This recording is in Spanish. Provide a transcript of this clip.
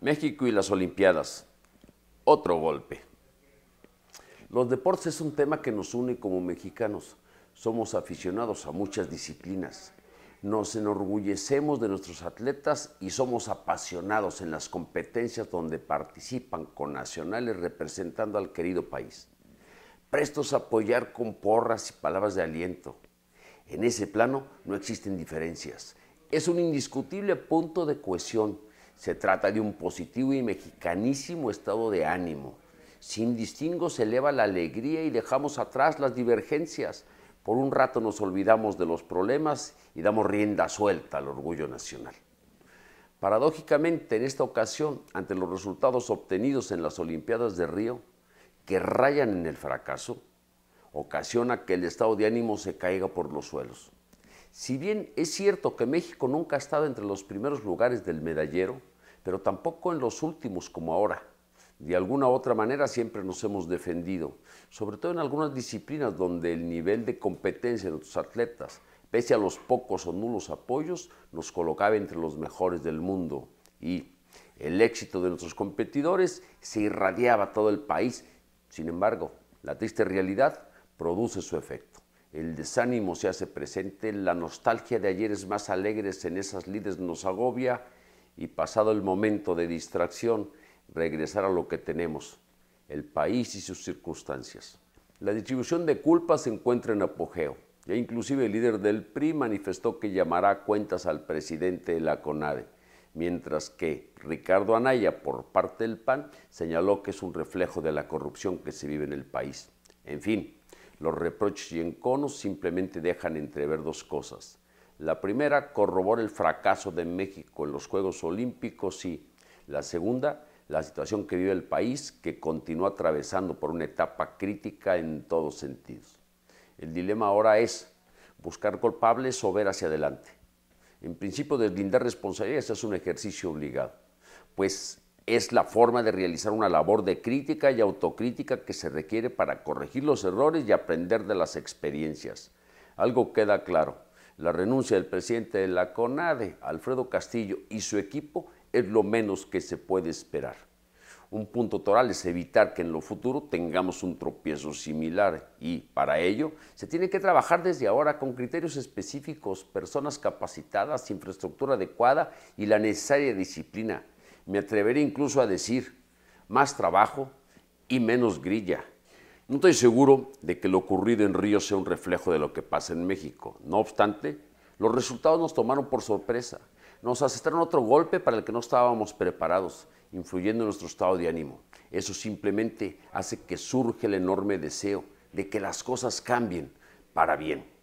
México y las Olimpiadas. Otro golpe. Los deportes es un tema que nos une como mexicanos. Somos aficionados a muchas disciplinas. Nos enorgullecemos de nuestros atletas y somos apasionados en las competencias donde participan con nacionales representando al querido país. Prestos a apoyar con porras y palabras de aliento. En ese plano no existen diferencias. Es un indiscutible punto de cohesión se trata de un positivo y mexicanísimo estado de ánimo. Sin distingo se eleva la alegría y dejamos atrás las divergencias. Por un rato nos olvidamos de los problemas y damos rienda suelta al orgullo nacional. Paradójicamente, en esta ocasión, ante los resultados obtenidos en las Olimpiadas de Río, que rayan en el fracaso, ocasiona que el estado de ánimo se caiga por los suelos. Si bien es cierto que México nunca ha estado entre los primeros lugares del medallero, pero tampoco en los últimos como ahora. De alguna u otra manera siempre nos hemos defendido, sobre todo en algunas disciplinas donde el nivel de competencia de nuestros atletas, pese a los pocos o nulos apoyos, nos colocaba entre los mejores del mundo. Y el éxito de nuestros competidores se irradiaba a todo el país. Sin embargo, la triste realidad produce su efecto el desánimo se hace presente, la nostalgia de ayeres más alegres en esas lides nos agobia y pasado el momento de distracción, regresar a lo que tenemos, el país y sus circunstancias. La distribución de culpas se encuentra en apogeo. Ya inclusive el líder del PRI manifestó que llamará cuentas al presidente de la CONADE, mientras que Ricardo Anaya, por parte del PAN, señaló que es un reflejo de la corrupción que se vive en el país. En fin, los reproches y enconos simplemente dejan entrever dos cosas. La primera corrobora el fracaso de México en los Juegos Olímpicos y la segunda, la situación que vive el país, que continúa atravesando por una etapa crítica en todos sentidos. El dilema ahora es buscar culpables o ver hacia adelante. En principio, deslindar responsabilidades es un ejercicio obligado, pues es la forma de realizar una labor de crítica y autocrítica que se requiere para corregir los errores y aprender de las experiencias. Algo queda claro, la renuncia del presidente de la CONADE, Alfredo Castillo, y su equipo es lo menos que se puede esperar. Un punto toral es evitar que en lo futuro tengamos un tropiezo similar y para ello se tiene que trabajar desde ahora con criterios específicos, personas capacitadas, infraestructura adecuada y la necesaria disciplina me atreveré incluso a decir, más trabajo y menos grilla. No estoy seguro de que lo ocurrido en Río sea un reflejo de lo que pasa en México. No obstante, los resultados nos tomaron por sorpresa. Nos asestaron otro golpe para el que no estábamos preparados, influyendo en nuestro estado de ánimo. Eso simplemente hace que surge el enorme deseo de que las cosas cambien para bien.